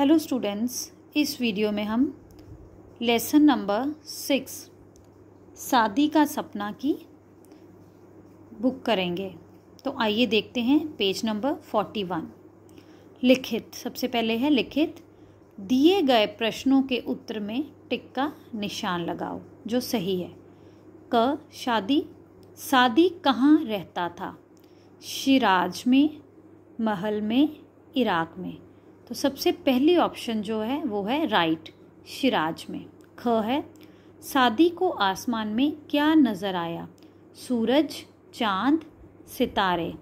hello students इस video में हम लेसन नंबर सिक्स शादी का सपना की बुक करेंगे तो आइए देखते हैं पेज नंबर फोर्टी वन लिखित सबसे पहले है लिखित दिए गए प्रश्नों के उत्तर में टिक का निशान लगाओ जो सही है क शादी शादी कहाँ रहता था शिराज में महल में इराक में तो सबसे पहली ऑप्शन जो है वो है राइट शिराज में ख है सादी को आसमान में क्या नज़र आया सूरज चांद सितारे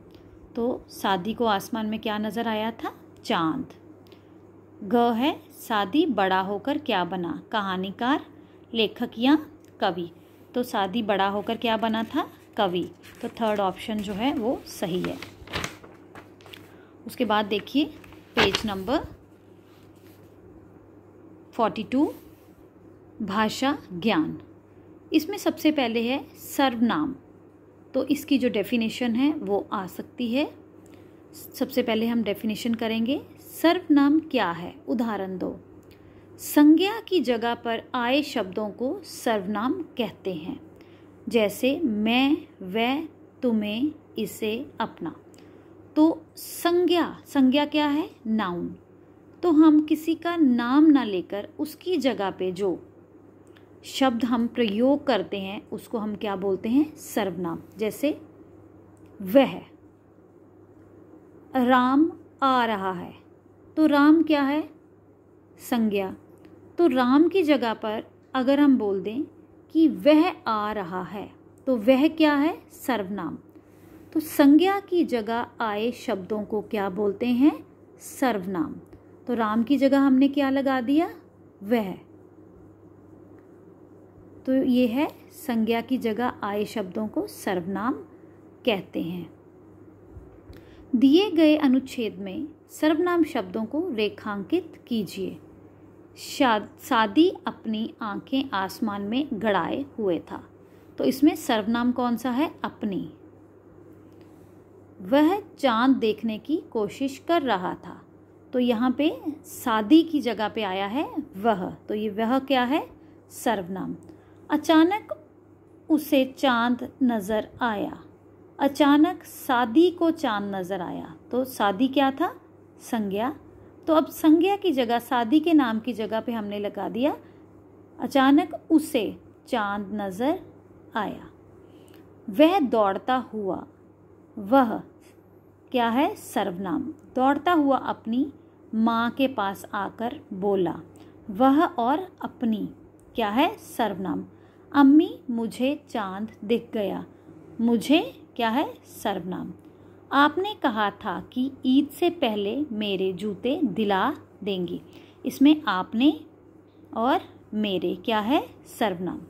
तो सादी को आसमान में क्या नज़र आया था चांद ग है सादी बड़ा होकर क्या बना कहानीकार लेखक या कवि तो सादी बड़ा होकर क्या बना था कवि तो थर्ड ऑप्शन जो है वो सही है उसके बाद देखिए पेज नंबर फोर्टी टू भाषा ज्ञान इसमें सबसे पहले है सर्वनाम तो इसकी जो डेफिनेशन है वो आ सकती है सबसे पहले हम डेफिनेशन करेंगे सर्वनाम क्या है उदाहरण दो संज्ञा की जगह पर आए शब्दों को सर्वनाम कहते हैं जैसे मैं वह तुम्हें इसे अपना तो संज्ञा संज्ञा क्या है नाउन तो हम किसी का नाम ना लेकर उसकी जगह पे जो शब्द हम प्रयोग करते हैं उसको हम क्या बोलते हैं सर्वनाम जैसे वह राम आ रहा है तो राम क्या है संज्ञा तो राम की जगह पर अगर हम बोल दें कि वह आ रहा है तो वह क्या है सर्वनाम तो संज्ञा की जगह आए शब्दों को क्या बोलते हैं सर्वनाम तो राम की जगह हमने क्या लगा दिया वह तो ये है संज्ञा की जगह आए शब्दों को सर्वनाम कहते हैं दिए गए अनुच्छेद में सर्वनाम शब्दों को रेखांकित कीजिए शादी अपनी आंखें आसमान में गड़ाए हुए था तो इसमें सर्वनाम कौन सा है अपनी वह चांद देखने की कोशिश कर रहा था तो यहाँ पे सादी की जगह पे आया है वह तो ये वह क्या है सर्वनाम अचानक उसे चांद नज़र आया अचानक सादी को चांद नज़र आया तो सादी क्या था संज्ञा तो अब संज्ञा की जगह सादी के नाम की जगह पे हमने लगा दिया अचानक उसे चांद नज़र आया वह दौड़ता हुआ वह क्या है सर्वनाम दौड़ता हुआ अपनी माँ के पास आकर बोला वह और अपनी क्या है सर्वनाम अम्मी मुझे चांद दिख गया मुझे क्या है सर्वनाम आपने कहा था कि ईद से पहले मेरे जूते दिला देंगी इसमें आपने और मेरे क्या है सर्वनाम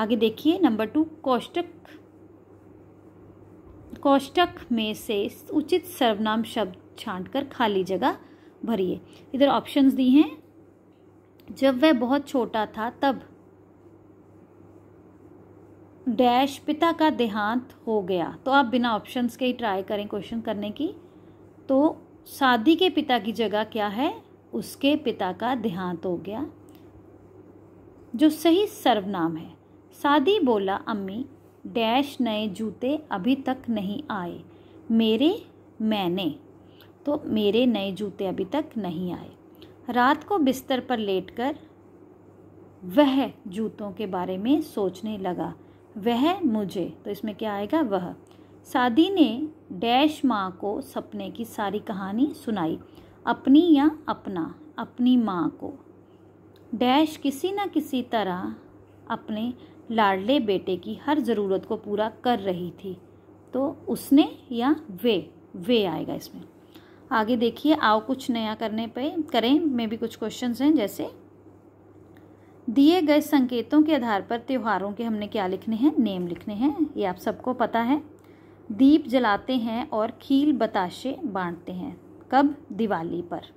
आगे देखिए नंबर टू कौष्टक कोष्टक में से उचित सर्वनाम शब्द छांटकर खाली जगह भरिए इधर ऑप्शंस दी हैं जब वह बहुत छोटा था तब डैश पिता का देहांत हो गया तो आप बिना ऑप्शंस के ही ट्राई करें क्वेश्चन करने की तो शादी के पिता की जगह क्या है उसके पिता का देहांत हो गया जो सही सर्वनाम है शादी बोला अम्मी डैश नए जूते अभी तक नहीं आए मेरे मैंने तो मेरे नए जूते अभी तक नहीं आए रात को बिस्तर पर लेटकर वह जूतों के बारे में सोचने लगा वह मुझे तो इसमें क्या आएगा वह सादी ने डैश माँ को सपने की सारी कहानी सुनाई अपनी या अपना अपनी माँ को डैश किसी न किसी तरह अपने लाडले बेटे की हर ज़रूरत को पूरा कर रही थी तो उसने या वे वे आएगा इसमें आगे देखिए आओ कुछ नया करने पे करें मे भी कुछ क्वेश्चन हैं जैसे दिए गए संकेतों के आधार पर त्योहारों के हमने क्या लिखने हैं नेम लिखने हैं ये आप सबको पता है दीप जलाते हैं और खील बताशे बांटते हैं कब दिवाली पर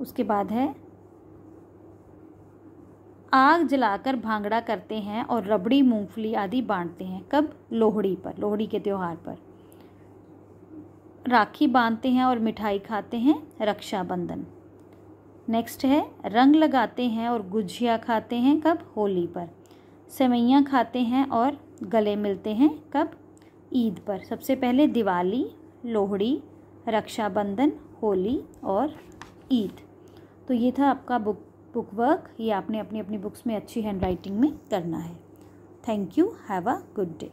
उसके बाद है आग जलाकर भांगड़ा करते हैं और रबड़ी मूंगफली आदि बांटते हैं कब लोहड़ी पर लोहड़ी के त्यौहार पर राखी बांधते हैं और मिठाई खाते हैं रक्षाबंधन नेक्स्ट है रंग लगाते हैं और गुजिया खाते हैं कब होली पर सेवैयाँ खाते हैं और गले मिलते हैं कब ईद पर सबसे पहले दिवाली लोहड़ी रक्षाबंधन होली और ईद तो ये था आपका बुक बुक वर्क ये आपने अपनी अपनी बुक्स में अच्छी हैंड राइटिंग में करना है thank you have a good day